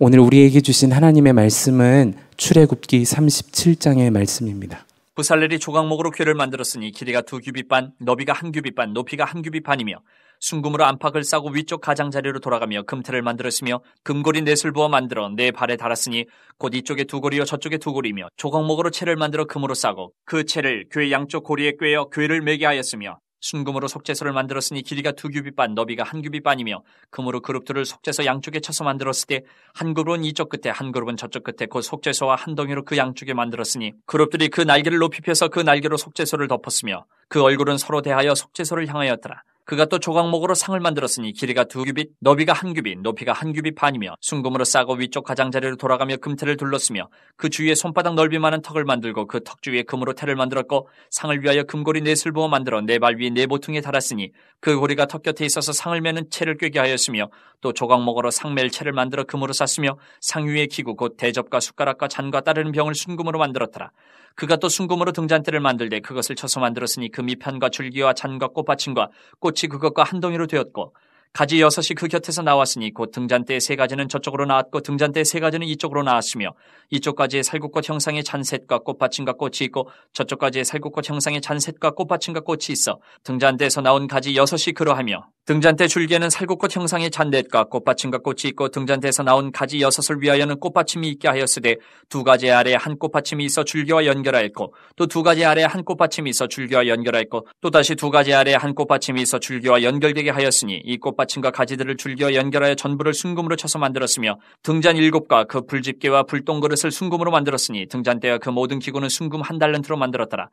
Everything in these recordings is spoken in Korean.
오늘 우리에게 주신 하나님의 말씀은 출애굽기 37장의 말씀입니다. 부살렐이 조각목으로 궤를 만들었으니 길이가 두 규빗 반, 너비가 한 규빗 반, 높이가 한 규빗 반이며 순금으로 안팎을 싸고 위쪽 가장자리로 돌아가며 금태를 만들었으며 금고리 넷을 부어 만들어 네 발에 달았으니 곧 이쪽에 두 고리요 저쪽에 두 고리며 조각목으로 채를 만들어 금으로 싸고 그 채를 궤 양쪽 고리에 꿰어 궤를 매게 하였으며 순금으로 속재소를 만들었으니 길이가 두 규빗 반, 너비가 한 규빗 반이며 금으로 그룹들을 속재소 양쪽에 쳐서 만들었을 때 한 그룹은 이쪽 끝에 한 그룹은 저쪽 끝에 곧 속재소와 한 덩이로 그 양쪽에 만들었으니 그룹들이 그 날개를 높이 펴서 그 날개로 속재소를 덮었으며 그 얼굴은 서로 대하여 속재소를 향하였더라. 그가 또 조각목으로 상을 만들었으니 길이가 두 규빗, 너비가 한 규빗, 높이가 한 규빗 반이며 순금으로 싸고 위쪽 가장자리로 돌아가며 금태를 둘렀으며 그 주위에 손바닥 넓이만한 턱을 만들고 그 턱 주위에 금으로 태를 만들었고 상을 위하여 금고리 넷을 네 부어 만들어 네 발 위에 네 네보통에 달았으니 그 고리가 턱 곁에 있어서 상을 매는 채를 꿰게 하였으며 또 조각목으로 상멜 채를 만들어 금으로 쌌으며 상 위에 기구 곧 대접과 숟가락과 잔과 따르는 병을 순금으로 만들었더라. 그가 또 순금으로 등잔대를 만들되 그것을 쳐서 만들었으니 금이 그 편과 줄기와 잔과 꽃받침과 꽃이 그것과 한덩이로 되었고 가지 여섯이 그 곁에서 나왔으니 곧 등잔대의 세 가지는 저쪽으로 나왔고 등잔대의 세 가지는 이쪽으로 나왔으며 이쪽 까지의 살구꽃 형상의 잔셋과 꽃받침과 꽃이 있고 저쪽 까지의 살구꽃 형상의 잔셋과 꽃받침과 꽃이 있어 등잔대에서 나온 가지 여섯이 그러하며 등잔대 줄기에는 살구꽃 형상의 잔넷과 꽃받침과 꽃이 있고 등잔대에서 나온 가지 여섯을 위하여는 꽃받침이 있게 하였으되 두 가지 아래에 한 꽃받침이 있어 줄기와 연결하였고 또 두 가지 아래에 한 꽃받침이 있어 줄기와 연결하였고 또다시 두 가지 아래에 한 꽃받침이 있어 줄기와 연결되게 하였으니 이꽃 솥받침과 가지들을 줄겨 연결하여 전부를 순금으로 쳐서 만들었으며 등잔 일곱과 그 불집게와 불똥그릇을 순금으로 만들었으니 등잔대와 그 모든 기구는 순금 한 달란트로 만들었더라.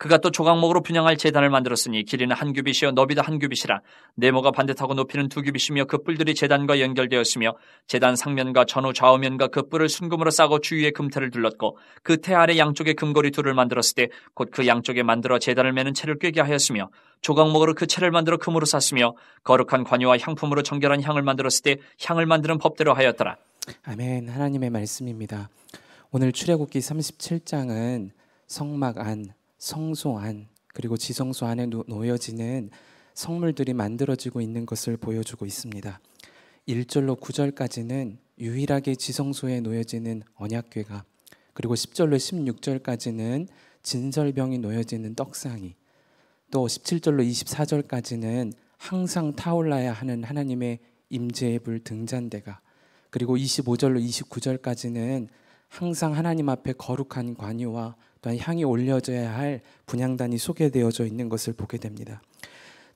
그가 또 조각목으로 분양할 재단을 만들었으니 길이는 한 규빗이요 너비도 한 규빗이라 네모가 반듯하고 높이는 두 규빗이며 그 뿔들이 재단과 연결되었으며 재단 상면과 전후 좌우면과 그 뿔을 순금으로 싸고 주위에 금태를 둘렀고 그 태 아래 양쪽에 금고리 둘을 만들었을 때 곧 그 양쪽에 만들어 재단을 매는 채를 꿰게 하였으며 조각목으로 그 채를 만들어 금으로 쌌으며 거룩한 관유와 향품으로 정결한 향을 만들었을 때 향을 만드는 법대로 하였더라. 아멘. 하나님의 말씀입니다. 오늘 출애굽기 37장은 성막 안 성소안 그리고 지성소 안에 놓여지는 성물들이 만들어지고 있는 것을 보여주고 있습니다. 1절로 9절까지는 유일하게 지성소에 놓여지는 언약궤가 그리고 10절로 16절까지는 진설병이 놓여지는 떡상이 또 17절로 24절까지는 항상 타올라야 하는 하나님의 임재의 불 등잔대가 그리고 25절로 29절까지는 항상 하나님 앞에 거룩한 관유와 또한 향이 올려져야 할 분향단이 소개되어져 있는 것을 보게 됩니다.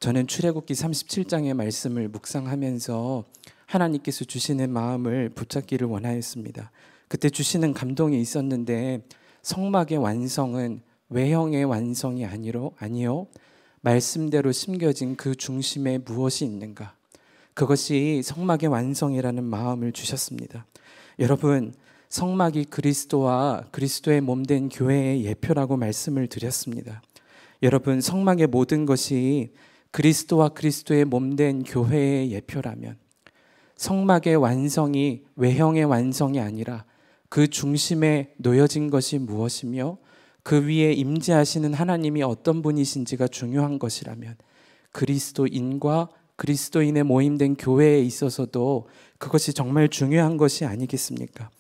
저는 출애굽기 37장의 말씀을 묵상하면서 하나님께서 주시는 마음을 붙잡기를 원하였습니다. 그때 주시는 감동이 있었는데 성막의 완성은 외형의 완성이 아니로 아니요 말씀대로 심겨진 그 중심에 무엇이 있는가 그것이 성막의 완성이라는 마음을 주셨습니다. 여러분 성막이 그리스도와 그리스도의 몸된 교회의 예표라고 말씀을 드렸습니다. 여러분, 성막의 모든 것이 그리스도와 그리스도의 몸된 교회의 예표라면 성막의 완성이 외형의 완성이 아니라 그 중심에 놓여진 것이 무엇이며 그 위에 임재하시는 하나님이 어떤 분이신지가 중요한 것이라면 그리스도인과 그리스도인의 모임된 교회에 있어서도 그것이 정말 중요한 것이 아니겠습니까?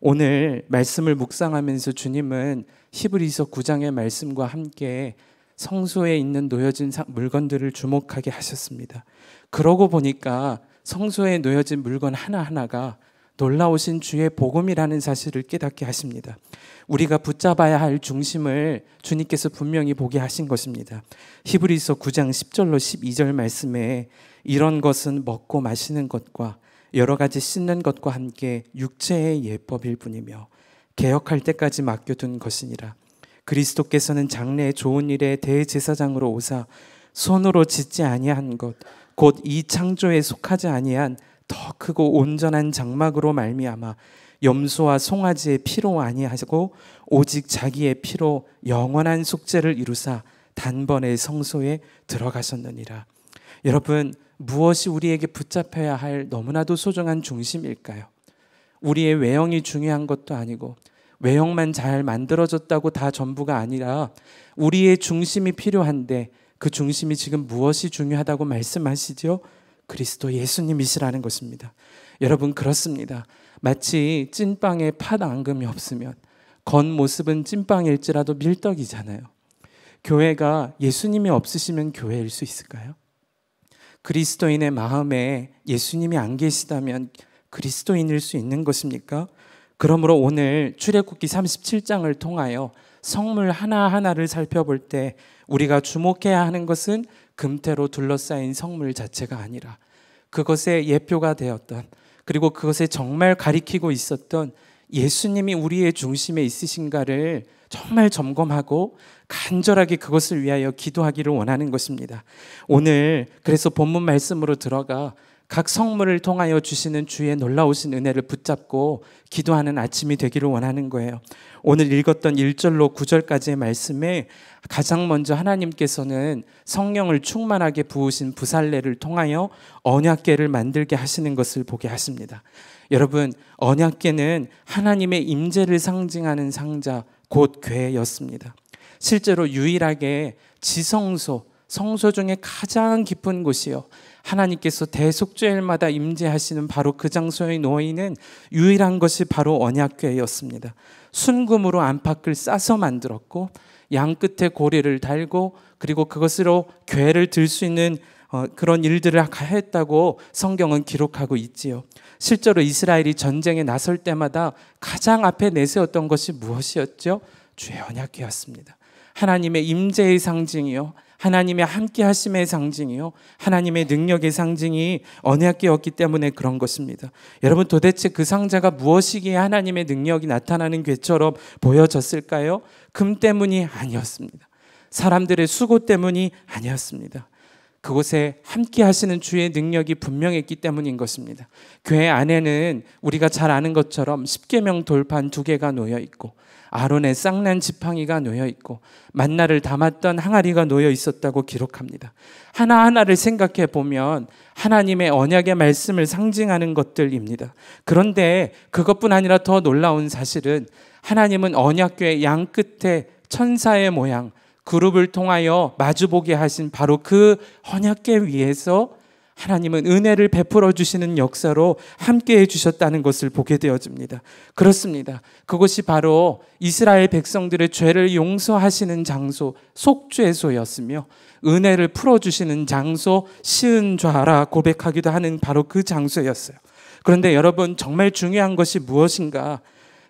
오늘 말씀을 묵상하면서 주님은 히브리서 9장의 말씀과 함께 성소에 있는 놓여진 물건들을 주목하게 하셨습니다. 그러고 보니까 성소에 놓여진 물건 하나하나가 놀라우신 주의 복음이라는 사실을 깨닫게 하십니다. 우리가 붙잡아야 할 중심을 주님께서 분명히 보게 하신 것입니다. 히브리서 9장 10절로 12절 말씀에 이런 것은 먹고 마시는 것과 여러 가지 씻는 것과 함께 육체의 예법일 뿐이며 개혁할 때까지 맡겨둔 것이니라. 그리스도께서는 장래의 좋은 일에 대제사장으로 오사 손으로 짓지 아니한 것 곧 이 창조에 속하지 아니한 더 크고 온전한 장막으로 말미암아 염소와 송아지의 피로 아니하고 오직 자기의 피로 영원한 속죄를 이루사 단번에 성소에 들어가셨느니라. 여러분 무엇이 우리에게 붙잡혀야 할 너무나도 소중한 중심일까요? 우리의 외형이 중요한 것도 아니고 외형만 잘 만들어졌다고 다 전부가 아니라 우리의 중심이 필요한데 그 중심이 지금 무엇이 중요하다고 말씀하시죠? 그리스도 예수님이시라는 것입니다. 여러분 그렇습니다. 마치 찐빵에 팥 앙금이 없으면 건 모습은 찐빵일지라도 밀떡이잖아요. 교회가 예수님이 없으시면 교회일 수 있을까요? 그리스도인의 마음에 예수님이 안 계시다면 그리스도인일 수 있는 것입니까? 그러므로 오늘 출애굽기 37장을 통하여 성물 하나하나를 살펴볼 때 우리가 주목해야 하는 것은 금태로 둘러싸인 성물 자체가 아니라 그것의 예표가 되었던 그리고 그것에 정말 가리키고 있었던 예수님이 우리의 중심에 있으신가를 정말 점검하고 간절하게 그것을 위하여 기도하기를 원하는 것입니다. 오늘 그래서 본문 말씀으로 들어가 각 성물을 통하여 주시는 주의 놀라우신 은혜를 붙잡고 기도하는 아침이 되기를 원하는 거예요. 오늘 읽었던 1절로 9절까지의 말씀에 가장 먼저 하나님께서는 성령을 충만하게 부으신 부살레를 통하여 언약계를 만들게 하시는 것을 보게 하십니다. 여러분, 언약계는 하나님의 임재를 상징하는 상자, 곧 괴였습니다. 실제로 유일하게 지성소, 성소 중에 가장 깊은 곳이요. 하나님께서 대속죄일마다 임재하시는 바로 그 장소에 놓이는 유일한 것이 바로 언약괴였습니다 순금으로 안팎을 싸서 만들었고 양 끝에 고리를 달고 그리고 그것으로 괴를들 수 있는 어, 그런 일들을 가 했다고 성경은 기록하고 있지요. 실제로 이스라엘이 전쟁에 나설 때마다 가장 앞에 내세웠던 것이 무엇이었죠? 주의 언약궤였습니다. 하나님의 임재의 상징이요. 하나님의 함께 하심의 상징이요. 하나님의 능력의 상징이 언약궤였기 때문에 그런 것입니다. 여러분 도대체 그 상자가 무엇이기에 하나님의 능력이 나타나는 궤처럼 보여졌을까요? 금 때문이 아니었습니다. 사람들의 수고 때문이 아니었습니다. 그곳에 함께 하시는 주의 능력이 분명했기 때문인 것입니다. 교회 안에는 우리가 잘 아는 것처럼 십계명 돌판 두 개가 놓여 있고 아론의 쌍난 지팡이가 놓여 있고 만나를 담았던 항아리가 놓여 있었다고 기록합니다. 하나하나를 생각해 보면 하나님의 언약의 말씀을 상징하는 것들입니다. 그런데 그것뿐 아니라 더 놀라운 사실은 하나님은 언약궤 양 끝에 천사의 모양 그룹을 통하여 마주보게 하신 바로 그헌약계 위에서 하나님은 은혜를 베풀어 주시는 역사로 함께 해 주셨다는 것을 보게 되어집니다. 그렇습니다. 그것이 바로 이스라엘 백성들의 죄를 용서하시는 장소, 속죄소였으며 은혜를 풀어 주시는 장소, 시은좌라 고백하기도 하는 바로 그 장소였어요. 그런데 여러분 정말 중요한 것이 무엇인가?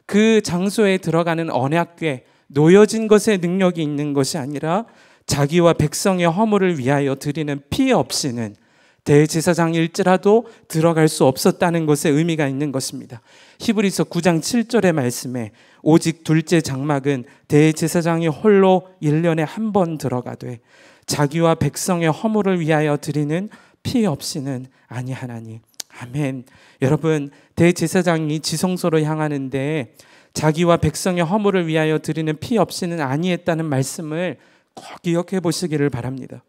그 장소에 들어가는 언약궤 놓여진 것에 능력이 있는 것이 아니라 자기와 백성의 허물을 위하여 드리는 피 없이는 대제사장일지라도 들어갈 수 없었다는 것에 의미가 있는 것입니다. 히브리서 9장 7절의 말씀에 오직 둘째 장막은 대제사장이 홀로 1년에 한 번 들어가되 자기와 백성의 허물을 위하여 드리는 피 없이는 아니하나니 아멘. 여러분 대제사장이 지성소로 향하는데 자기와 백성의 허물을 위하여 드리는 피 없이는 아니했다는 말씀을 꼭 기억해 보시기를 바랍니다.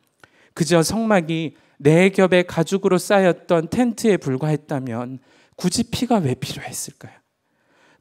그저 성막이 내 겹에 가죽으로 쌓였던 텐트에 불과했다면 굳이 피가 왜 필요했을까요?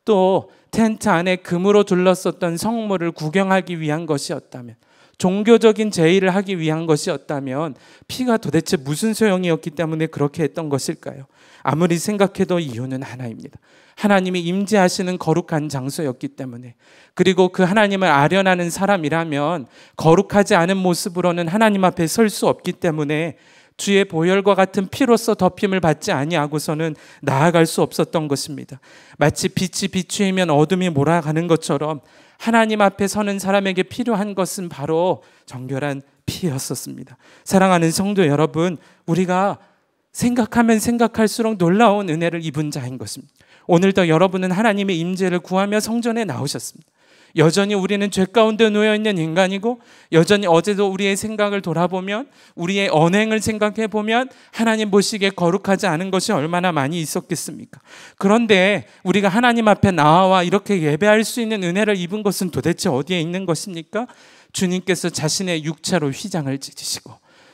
또 텐트 안에 금으로 둘렀었던 성물을 구경하기 위한 것이었다면 종교적인 제의를 하기 위한 것이었다면 피가 도대체 무슨 소용이었기 때문에 그렇게 했던 것일까요? 아무리 생각해도 이유는 하나입니다. 하나님이 임재하시는 거룩한 장소였기 때문에 그리고 그 하나님을 아련하는 사람이라면 거룩하지 않은 모습으로는 하나님 앞에 설 수 없기 때문에 주의 보혈과 같은 피로서 덮임을 받지 아니하고서는 나아갈 수 없었던 것입니다. 마치 빛이 비추이면 어둠이 몰아가는 것처럼 하나님 앞에 서는 사람에게 필요한 것은 바로 정결한 피였었습니다. 사랑하는 성도 여러분, 우리가 생각하면 생각할수록 놀라운 은혜를 입은 자인 것입니다. 오늘도 여러분은 하나님의 임재를 구하며 성전에 나오셨습니다. 여전히 우리는 죄 가운데 놓여 있는 인간이고 여전히 어제도 우리의 생각을 돌아보면 우리의 언행을 생각해 보면 하나님 보시기에 거룩하지 않은 것이 얼마나 많이 있었겠습니까? 그런데 우리가 하나님 앞에 나와 이렇게 예배할 수 있는 은혜를 입은 것은 도대체 어디에 있는 것입니까? 주님께서 자신의 육체로 휘장을 찢으시고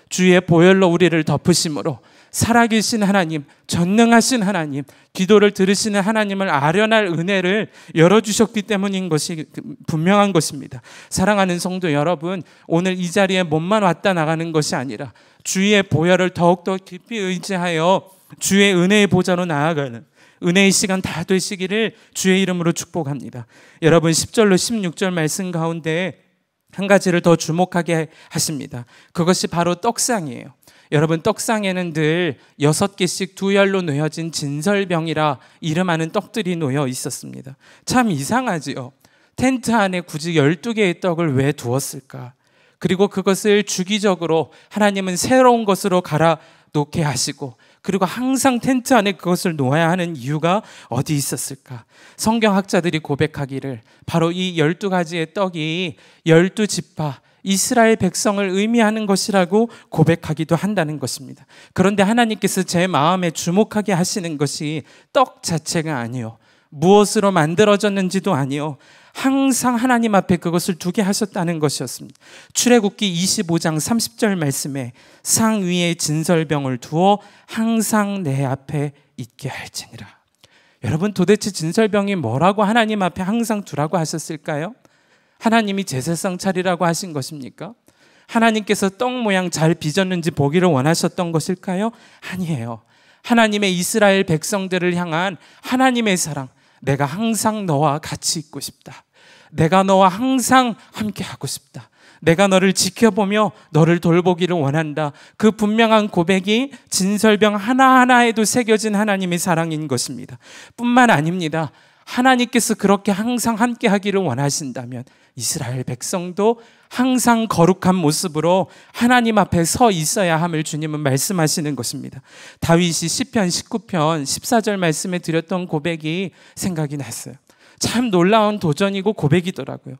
주의 보혈로 우리를 덮으심으로 살아계신 하나님, 전능하신 하나님, 기도를 들으시는 하나님을 아련할 은혜를 열어주셨기 때문인 것이 분명한 것입니다. 사랑하는 성도 여러분, 오늘 이 자리에 몸만 왔다 나가는 것이 아니라 주의 보혈을 더욱더 깊이 의지하여 주의 은혜의 보좌로 나아가는 은혜의 시간 다 되시기를 주의 이름으로 축복합니다. 여러분 10절로 16절 말씀 가운데 한 가지를 더 주목하게 하십니다. 그것이 바로 떡상이에요. 여러분 떡상에는 늘 여섯 개씩 두 열로 놓여진 진설병이라 이름하는 떡들이 놓여 있었습니다. 참 이상하지요. 텐트 안에 굳이 12개의 떡을 왜 두었을까? 그리고 그것을 주기적으로 하나님은 새로운 것으로 갈아 놓게 하시고 그리고 항상 텐트 안에 그것을 놓아야 하는 이유가 어디 있었을까? 성경학자들이 고백하기를 바로 이 열두 가지의 떡이 열두 지파, 이스라엘 백성을 의미하는 것이라고 고백하기도 한다는 것입니다. 그런데 하나님께서 제 마음에 주목하게 하시는 것이 떡 자체가 아니요. 무엇으로 만들어졌는지도 아니요. 항상 하나님 앞에 그것을 두게 하셨다는 것이었습니다. 출애굽기 25장 30절 말씀에 상 위에 진설병을 두어 항상 내 앞에 있게 할지니라. 여러분 도대체 진설병이 뭐라고 하나님 앞에 항상 두라고 하셨을까요? 하나님이 제사상 차리라고 하신 것입니까? 하나님께서 떡 모양 잘 빚었는지 보기를 원하셨던 것일까요? 아니에요. 하나님의 이스라엘 백성들을 향한 하나님의 사랑, 내가 항상 너와 같이 있고 싶다. 내가 너와 항상 함께 하고 싶다. 내가 너를 지켜보며 너를 돌보기를 원한다. 그 분명한 고백이 진설병 하나하나에도 새겨진 하나님의 사랑인 것입니다. 뿐만 아닙니다. 하나님께서 그렇게 항상 함께 하기를 원하신다면 이스라엘 백성도 항상 거룩한 모습으로 하나님 앞에 서 있어야 함을 주님은 말씀하시는 것입니다. 다윗이 시편 19편 14절 말씀에 드렸던 고백이 생각이 났어요. 참 놀라운 도전이고 고백이더라고요.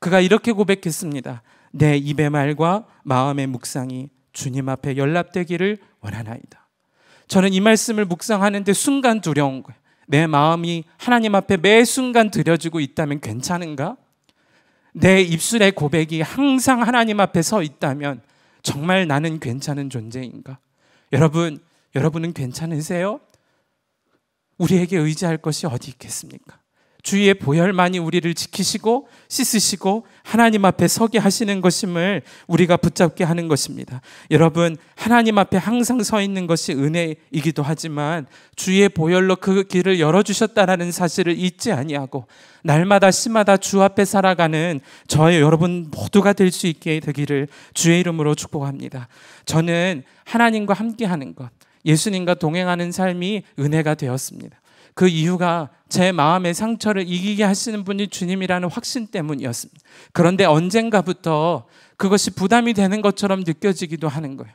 그가 이렇게 고백했습니다. 내 입의 말과 마음의 묵상이 주님 앞에 연락되기를 원하나이다. 저는 이 말씀을 묵상하는데 순간 두려운 거예요. 내 마음이 하나님 앞에 매 순간 드려지고 있다면 괜찮은가? 내 입술의 고백이 항상 하나님 앞에 서 있다면 정말 나는 괜찮은 존재인가? 여러분, 여러분은 괜찮으세요? 우리에게 의지할 것이 어디 있겠습니까? 주의 의 보혈만이 우리를 지키시고 씻으시고 하나님 앞에 서게 하시는 것임을 우리가 붙잡게 하는 것입니다. 여러분, 하나님 앞에 항상 서 있는 것이 은혜이기도 하지만 주의 보혈로 그 길을 열어 주셨다라는 사실을 잊지 아니하고 날마다 시마다 주 앞에 살아가는 저의 여러분 모두가 될 수 있게 되기를 주의 이름으로 축복합니다. 저는 하나님과 함께 하는 것, 예수님과 동행하는 삶이 은혜가 되었습니다. 그 이유가 제 마음의 상처를 이기게 하시는 분이 주님이라는 확신 때문이었습니다. 그런데 언젠가부터 그것이 부담이 되는 것처럼 느껴지기도 하는 거예요.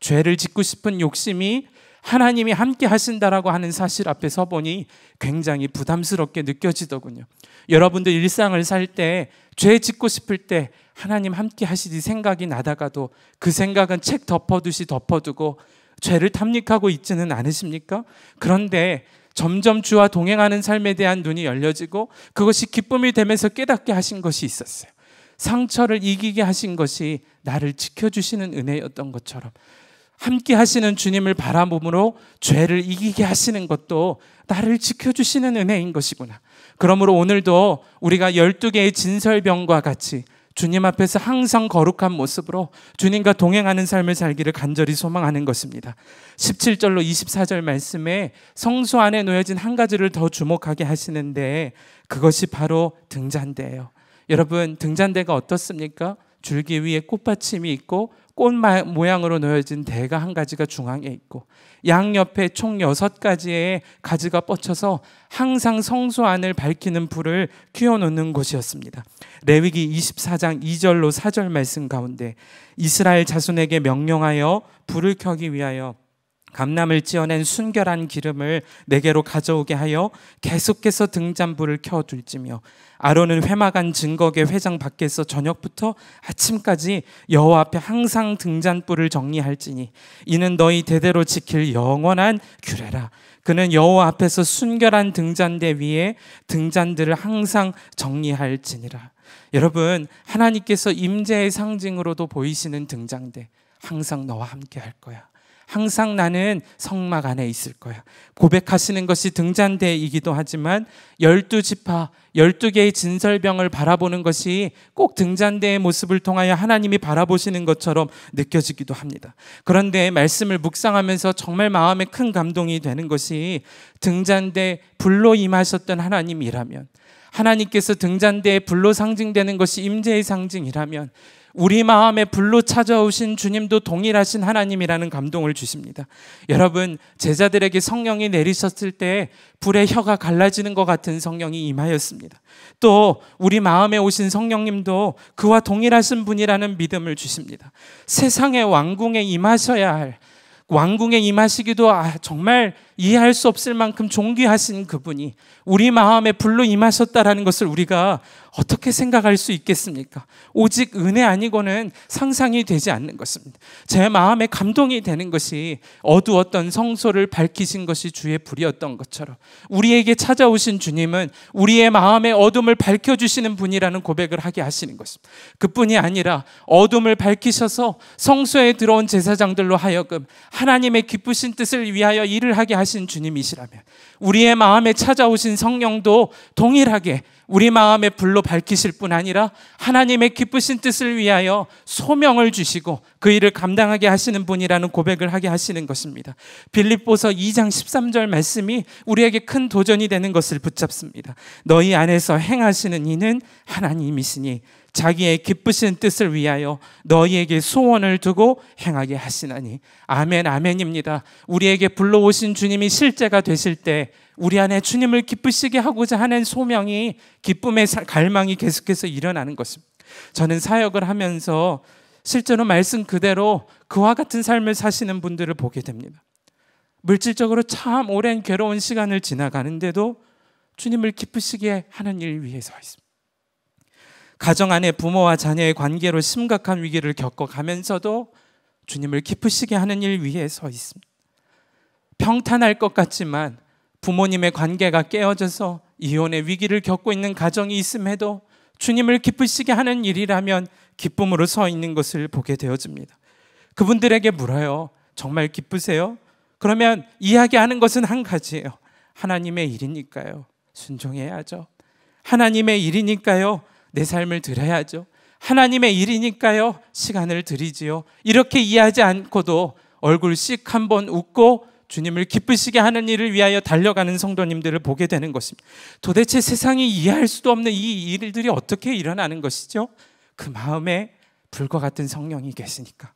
죄를 짓고 싶은 욕심이 하나님이 함께 하신다라고 하는 사실 앞에 서보니 굉장히 부담스럽게 느껴지더군요. 여러분들 일상을 살 때 죄 짓고 싶을 때 하나님 함께 하시리 생각이 나다가도 그 생각은 책 덮어두시 덮어두고 죄를 탐닉하고 있지는 않으십니까? 그런데 점점 주와 동행하는 삶에 대한 눈이 열려지고 그것이 기쁨이 되면서 깨닫게 하신 것이 있었어요. 상처를 이기게 하신 것이 나를 지켜주시는 은혜였던 것처럼 함께 하시는 주님을 바라보므로 죄를 이기게 하시는 것도 나를 지켜주시는 은혜인 것이구나. 그러므로 오늘도 우리가 12개의 진설병과 같이 주님 앞에서 항상 거룩한 모습으로 주님과 동행하는 삶을 살기를 간절히 소망하는 것입니다. 17절로 24절 말씀에 성소 안에 놓여진 한 가지를 더 주목하게 하시는데 그것이 바로 등잔대예요. 여러분 등잔대가 어떻습니까? 줄기 위에 꽃받침이 있고 꽃 모양으로 놓여진 대가 한 가지가 중앙에 있고 양옆에 총 여섯 가지의 가지가 뻗쳐서 항상 성소 안을 밝히는 불을 키워놓는 곳이었습니다. 레위기 24장 2절로 4절 말씀 가운데 이스라엘 자손에게 명령하여 불을 켜기 위하여 감남을 지어낸 순결한 기름을 내게로 가져오게 하여 계속해서 등잔불을 켜둘지며 아론은 회막안 증거계 회장 밖에서 저녁부터 아침까지 여호와 앞에 항상 등잔불을 정리할지니 이는 너희 대대로 지킬 영원한 규례라 그는 여호와 앞에서 순결한 등잔대 위에 등잔들을 항상 정리할지니라 여러분 하나님께서 임재의 상징으로도 보이시는 등잔대 항상 너와 함께 할 거야 항상 나는 성막 안에 있을 거야. 고백하시는 것이 등잔대이기도 하지만 열두 지파, 열두 개의 진설병을 바라보는 것이 꼭 등잔대의 모습을 통하여 하나님이 바라보시는 것처럼 느껴지기도 합니다. 그런데 말씀을 묵상하면서 정말 마음에 큰 감동이 되는 것이 등잔대 불로 임하셨던 하나님이라면 하나님께서 등잔대에 불로 상징되는 것이 임재의 상징이라면 우리 마음에 불로 찾아오신 주님도 동일하신 하나님이라는 감동을 주십니다. 여러분, 제자들에게 성령이 내리셨을 때 불의 혀가 갈라지는 것 같은 성령이 임하였습니다. 또 우리 마음에 오신 성령님도 그와 동일하신 분이라는 믿음을 주십니다. 세상의 왕궁에 임하셔야 할 왕궁에 임하시기도 아, 정말 이해할 수 없을 만큼 존귀하신 그분이 우리 마음에 불로 임하셨다라는 것을 우리가 어떻게 생각할 수 있겠습니까? 오직 은혜 아니고는 상상이 되지 않는 것입니다. 제 마음에 감동이 되는 것이 어두웠던 성소를 밝히신 것이 주의 불이었던 것처럼 우리에게 찾아오신 주님은 우리의 마음의 어둠을 밝혀주시는 분이라는 고백을 하게 하시는 것입니다. 그뿐이 아니라 어둠을 밝히셔서 성소에 들어온 제사장들로 하여금 하나님의 기쁘신 뜻을 위하여 일을 하게 하시 는 하신 주님이시라면 우리의 마음에 찾아오신 성령도 동일하게 우리 마음에 불로 밝히실 뿐 아니라 하나님의 기쁘신 뜻을 위하여 소명을 주시고 그 일을 감당하게 하시는 분이라는 고백을 하게 하시는 것입니다. 빌립보서 2장 13절 말씀이 우리에게 큰 도전이 되는 것을 붙잡습니다. 너희 안에서 행하시는 이는 하나님이시니 자기의 기쁘신 뜻을 위하여 너희에게 소원을 두고 행하게 하시나니 아멘 아멘입니다. 우리에게 불러오신 주님이 실제가 되실 때 우리 안에 주님을 기쁘시게 하고자 하는 소명이 기쁨의 갈망이 계속해서 일어나는 것입니다. 저는 사역을 하면서 실제로 말씀 그대로 그와 같은 삶을 사시는 분들을 보게 됩니다. 물질적으로 참 오랜 괴로운 시간을 지나가는데도 주님을 기쁘시게 하는 일 위해 서 있습니다. 가정 안에 부모와 자녀의 관계로 심각한 위기를 겪어가면서도 주님을 기쁘시게 하는 일 위에 서 있습니다. 평탄할 것 같지만 부모님의 관계가 깨어져서 이혼의 위기를 겪고 있는 가정이 있음에도 주님을 기쁘시게 하는 일이라면 기쁨으로 서 있는 것을 보게 되어집니다. 그분들에게 물어요. 정말 기쁘세요? 그러면 이야기하는 것은 한 가지예요. 하나님의 일이니까요. 순종해야죠. 하나님의 일이니까요. 내 삶을 드려야죠. 하나님의 일이니까요. 시간을 드리지요. 이렇게 이해하지 않고도 얼굴씩 한번 웃고 주님을 기쁘시게 하는 일을 위하여 달려가는 성도님들을 보게 되는 것입니다. 도대체 세상이 이해할 수도 없는 이 일들이 어떻게 일어나는 것이죠? 그 마음에 불과 같은 성령이 계시니까.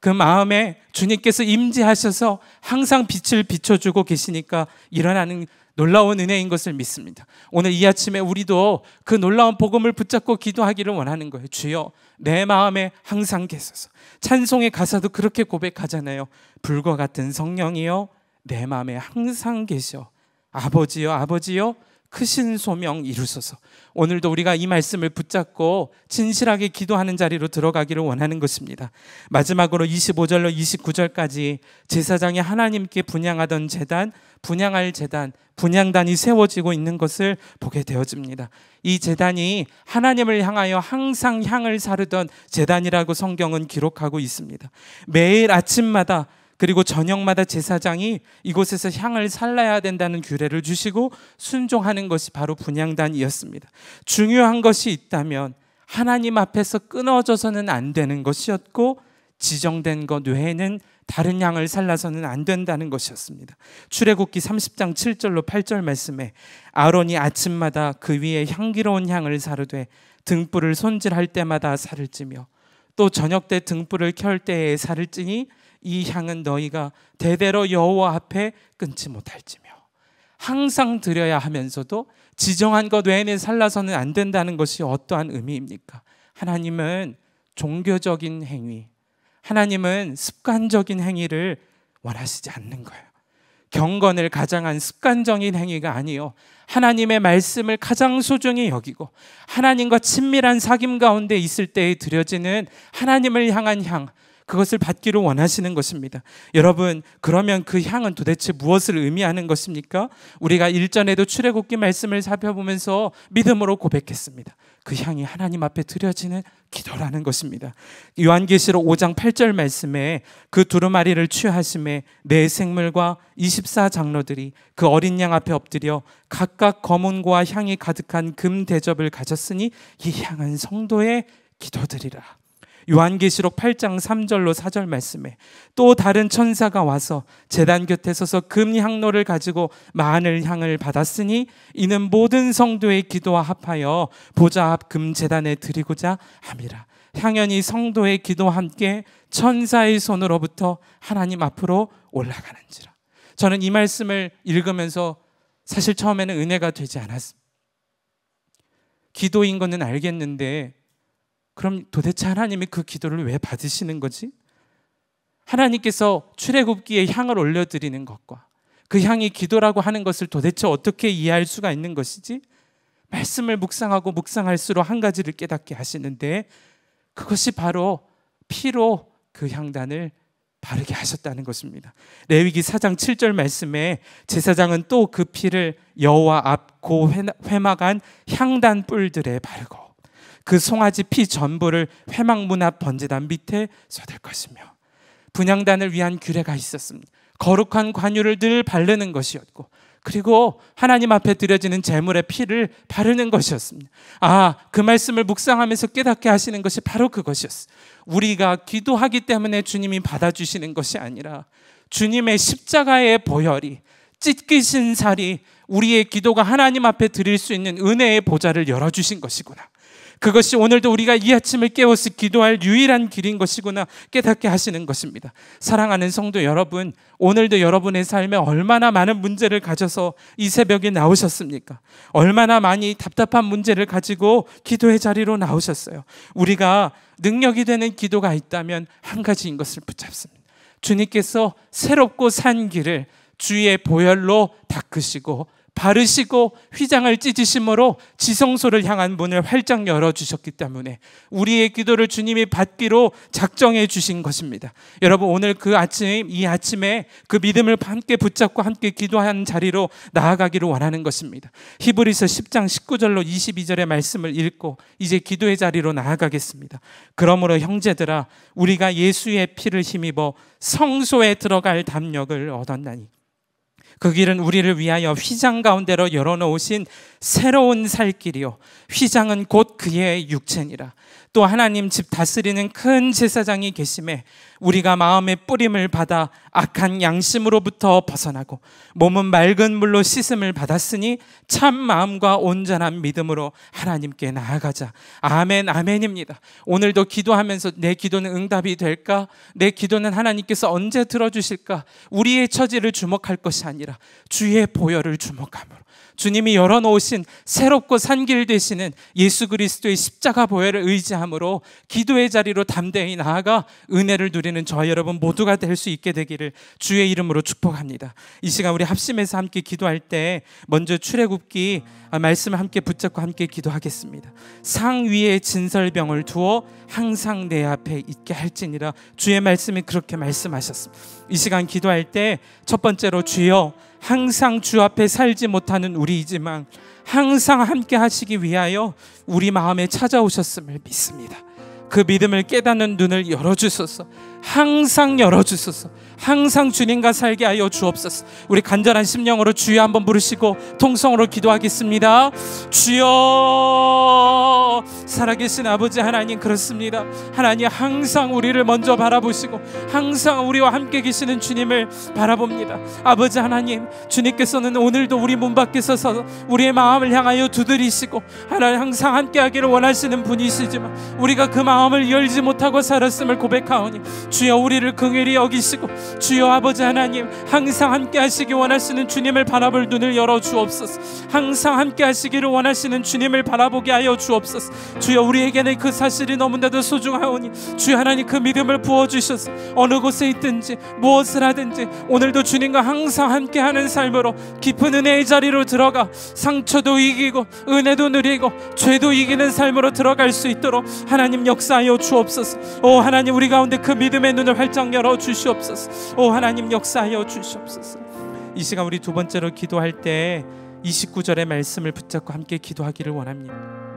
그 마음에 주님께서 임재하셔서 항상 빛을 비춰주고 계시니까 일어나는 놀라운 은혜인 것을 믿습니다. 오늘 이 아침에 우리도 그 놀라운 복음을 붙잡고 기도하기를 원하는 거예요. 주여, 내 마음에 항상 계소서. 찬송의 가사도 그렇게 고백하잖아요. 불과 같은 성령이여, 내 마음에 항상 계셔. 아버지여, 아버지여, 크신 소명 이루소서. 오늘도 우리가 이 말씀을 붙잡고 진실하게 기도하는 자리로 들어가기를 원하는 것입니다. 마지막으로 25절로 29절까지 제사장이 하나님께 분양하던 재단, 분양할 재단, 분양단이 세워지고 있는 것을 보게 되어집니다. 이 재단이 하나님을 향하여 항상 향을 사르던 재단이라고 성경은 기록하고 있습니다. 매일 아침마다 그리고 저녁마다 제사장이 이곳에서 향을 살라야 된다는 규례를 주시고 순종하는 것이 바로 분양단이었습니다 중요한 것이 있다면 하나님 앞에서 끊어져서는 안 되는 것이었고 지정된 것 외에는 다른 양을 살라서는 안 된다는 것이었습니다. 출애굽기 30장 7절로 8절 말씀에 아론이 아침마다 그 위에 향기로운 향을 사르되 등불을 손질할 때마다 살을 찌며 또 저녁 때 등불을 켤 때에 살을 찌니 이 향은 너희가 대대로 여호와 앞에 끊지 못할지며 항상 드려야 하면서도 지정한 것 외에는 살라서는 안 된다는 것이 어떠한 의미입니까? 하나님은 종교적인 행위, 하나님은 습관적인 행위를 원하시지 않는 거예요. 경건을 가장한 습관적인 행위가 아니요. 하나님의 말씀을 가장 소중히 여기고 하나님과 친밀한 사귐 가운데 있을 때에 드려지는 하나님을 향한 향, 그것을 받기를 원하시는 것입니다. 여러분, 그러면 그 향은 도대체 무엇을 의미하는 것입니까? 우리가 일전에도 출애굽기 말씀을 살펴보면서 믿음으로 고백했습니다. 그 향이 하나님 앞에 드려지는 기도라는 것입니다. 요한계시록 5장 8절 말씀에 그 두루마리를 취하심에 네 생물과 24장로들이 그 어린 양 앞에 엎드려 각각 검은과 향이 가득한 금 대접을 가졌으니 이 향은 성도의 기도들이라. 요한계시록 8장 3절로 4절 말씀에 또 다른 천사가 와서 제단 곁에 서서 금 향로를 가지고 마늘 향을 받았으니 이는 모든 성도의 기도와 합하여 보좌 앞금재단에 드리고자 함이라. 향연이 성도의 기도와 함께 천사의 손으로부터 하나님 앞으로 올라가는지라. 저는 이 말씀을 읽으면서 사실 처음에는 은혜가 되지 않았습니다. 기도인 것은 알겠는데 그럼 도대체 하나님이 그 기도를 왜 받으시는 거지? 하나님께서 출애굽기에 향을 올려드리는 것과 그 향이 기도라고 하는 것을 도대체 어떻게 이해할 수가 있는 것이지? 말씀을 묵상하고 묵상할수록 한 가지를 깨닫게 하시는데 그것이 바로 피로 그 향단을 바르게 하셨다는 것입니다. 레위기 4장 7절 말씀에 제사장은 또 그 피를 여호와 앞고 회막 안 향단 뿔들에 바르고 그 송아지 피 전부를 회막문 앞 번제단 밑에 쏟을 것이며 분양단을 위한 규례가 있었습니다. 거룩한 관유를 늘 바르는 것이었고 그리고 하나님 앞에 드려지는 제물의 피를 바르는 것이었습니다. 아, 그 말씀을 묵상하면서 깨닫게 하시는 것이 바로 그것이었어요. 우리가 기도하기 때문에 주님이 받아주시는 것이 아니라 주님의 십자가의 보혈이 찢기신 살이 우리의 기도가 하나님 앞에 드릴 수 있는 은혜의 보좌를 열어주신 것이구나. 그것이 오늘도 우리가 이 아침을 깨워서 기도할 유일한 길인 것이구나 깨닫게 하시는 것입니다. 사랑하는 성도 여러분, 오늘도 여러분의 삶에 얼마나 많은 문제를 가져서 이 새벽에 나오셨습니까? 얼마나 많이 답답한 문제를 가지고 기도의 자리로 나오셨어요. 우리가 능력이 되는 기도가 있다면 한 가지인 것을 붙잡습니다. 주님께서 새롭고 산 길을 주의 보혈로 닦으시고 바르시고 휘장을 찢으심으로 지성소를 향한 문을 활짝 열어주셨기 때문에 우리의 기도를 주님이 받기로 작정해 주신 것입니다. 여러분, 오늘 그 아침, 이 아침에 그 믿음을 함께 붙잡고 함께 기도하는 자리로 나아가기를 원하는 것입니다. 히브리서 10장 19절로 22절의 말씀을 읽고 이제 기도의 자리로 나아가겠습니다. 그러므로 형제들아, 우리가 예수의 피를 힘입어 성소에 들어갈 담력을 얻었나니. 그 길은 우리를 위하여 휘장 가운데로 열어놓으신 새로운 살길이요. 휘장은 곧 그의 육체니라. 또 하나님 집 다스리는 큰 제사장이 계심에 우리가 마음의 뿌림을 받아 악한 양심으로부터 벗어나고 몸은 맑은 물로 씻음을 받았으니 참 마음과 온전한 믿음으로 하나님께 나아가자. 아멘, 아멘입니다. 오늘도 기도하면서 내 기도는 응답이 될까? 내 기도는 하나님께서 언제 들어주실까? 우리의 처지를 주목할 것이 아니라 주의 보혈을 주목함으로. 주님이 열어놓으신 새롭고 산길 되시는 예수 그리스도의 십자가 보혈을 의지하 함으로 기도의 자리로 담대히 나아가 은혜를 누리는 저 여러분 모두가 될 수 있게 되기를 주의 이름으로 축복합니다. 이 시간 우리 합심해서 함께 기도할 때 먼저 출애굽기 아, 말씀을 함께 붙잡고 함께 기도하겠습니다. 상 위에 진설병을 두어 항상 내 앞에 있게 할지니라 주의 말씀이 그렇게 말씀하셨습니다. 이 시간 기도할 때 첫 번째로 주여 항상 주 앞에 살지 못하는 우리이지만 항상 함께 하시기 위하여 우리 마음에 찾아오셨음을 믿습니다. 그 믿음을 깨닫는 눈을 열어주소서. 항상 열어주소서. 항상 주님과 살게 하여 주옵소서. 우리 간절한 심령으로 주여 한번 부르시고 통성으로 기도하겠습니다. 주여. 살아계신 아버지 하나님 그렇습니다. 하나님 항상 우리를 먼저 바라보시고 항상 우리와 함께 계시는 주님을 바라봅니다. 아버지 하나님 주님께서는 오늘도 우리 문 밖에 서서 우리의 마음을 향하여 두드리시고 하나님 항상 함께하기를 원하시는 분이시지만 우리가 그 마음을 열지 못하고 살았음을 고백하오니 주여 우리를 긍휼히 여기시고 주여 아버지 하나님 항상 함께하시기 원하시는 주님을 바라볼 눈을 열어 주옵소서. 항상 함께하시기를 원하시는 주님을 바라보게 하여 주옵소서. 주 주여 우리에게는 그 사실이 너무나도 소중하오니 주 하나님 그 믿음을 부어주셔서 어느 곳에 있든지 무엇을 하든지 오늘도 주님과 항상 함께하는 삶으로 깊은 은혜의 자리로 들어가 상처도 이기고 은혜도 누리고 죄도 이기는 삶으로 들어갈 수 있도록 하나님 역사하여 주옵소서 오 하나님 우리 가운데 그 믿음의 눈을 활짝 열어 주시옵소서 오 하나님 역사하여 주시옵소서 이 시간 우리 두 번째로 기도할 때 29절의 말씀을 붙잡고 함께 기도하기를 원합니다.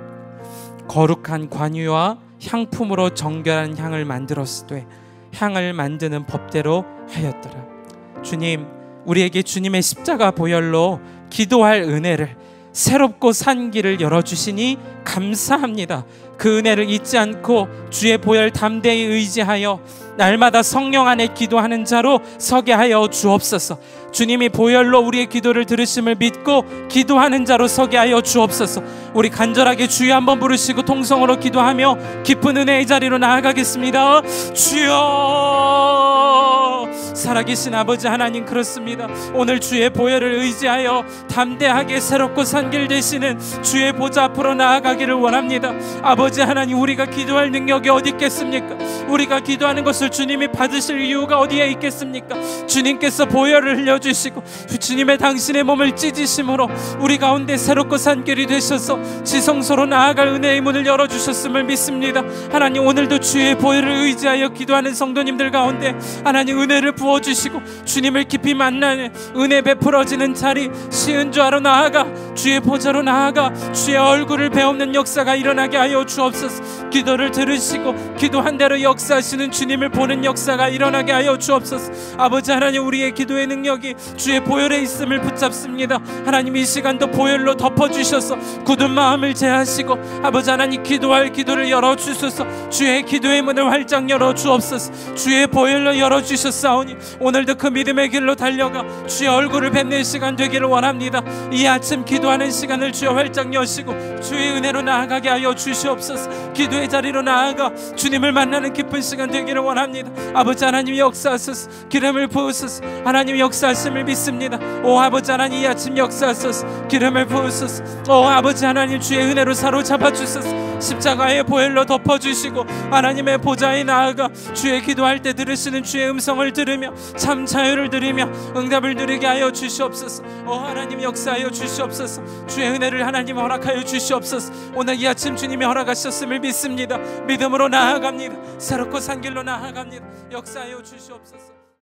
거룩한 관유와 향품으로 정결한 향을 만들었으되 향을 만드는 법대로 하였더라. 주님, 우리에게 주님의 십자가 보혈로 기도할 은혜를 새롭고 산 길을 열어주시니 감사합니다. 그 은혜를 잊지 않고 주의 보혈 담대히 의지하여 날마다 성령 안에 기도하는 자로 서게 하여 주옵소서. 주님이 보혈로 우리의 기도를 들으심을 믿고 기도하는 자로 서게 하여 주옵소서. 우리 간절하게 주여 한번 부르시고 통성으로 기도하며 깊은 은혜의 자리로 나아가겠습니다. 주여. 살아계신 아버지 하나님 그렇습니다. 오늘 주의 보혈을 의지하여 담대하게 새롭고 산길 되시는 주의 보좌 앞으로 나아가기를 원합니다. 아버지 하나님 우리가 기도할 능력이 어디 있겠습니까? 우리가 기도하는 것을 주님이 받으실 이유가 어디에 있겠습니까? 주님께서 보혈을 흘려주시고 주님의 당신의 몸을 찢으심으로 우리 가운데 새롭고 산길이 되셔서 지성소로 나아갈 은혜의 문을 열어주셨음을 믿습니다. 하나님 오늘도 주의 보혈을 의지하여 기도하는 성도님들 가운데 하나님 은혜를 부어주시고 주님을 깊이 만나는 은혜 베풀어지는 자리 시은좌로 나아가 주의 보좌로 나아가 주의 얼굴을 배우는 역사가 일어나게 하여 주옵소서 기도를 들으시고 기도한 대로 역사하시는 주님을 보는 역사가 일어나게 하여 주옵소서 아버지 하나님 우리의 기도의 능력이 주의 보혈에 있음을 붙잡습니다 하나님 이 시간도 보혈로 덮어주셔서 굳은 마음을 제하시고 아버지 하나님 기도할 기도를 열어주소서 주의 기도의 문을 활짝 열어주옵소서 주의 보혈로 열어주셨사오니 하나님 오늘도 그 믿음의 길로 달려가 주의 얼굴을 뵙는 시간 되기를 원합니다 이 아침 기도하는 시간을 주여 활짝 여시고 주의 은혜로 나아가게 하여 주시옵소서 기도의 자리로 나아가 주님을 만나는 깊은 시간 되기를 원합니다 아버지 하나님 역사하소서 기름을 부으소서 하나님 역사하심을 믿습니다 오 아버지 하나님 이 아침 역사하소서 기름을 부으소서 오 아버지 하나님 주의 은혜로 사로잡아 주소서 십자가의 보혈로 덮어주시고 하나님의 보좌에 나아가 주의 기도할 때 들으시는 주의 음성을 들으며 드리며 참 자유를 드리며 응답을 드리게 하여 주시옵소서 어 하나님 역사하여 주시옵소서 주의 은혜를 하나님 허락하여 주시옵소서 오늘 이 아침 주님이 허락하셨음을 믿습니다 믿음으로 나아갑니다 새롭고 산 길로 나아갑니다 역사하여 주시옵소서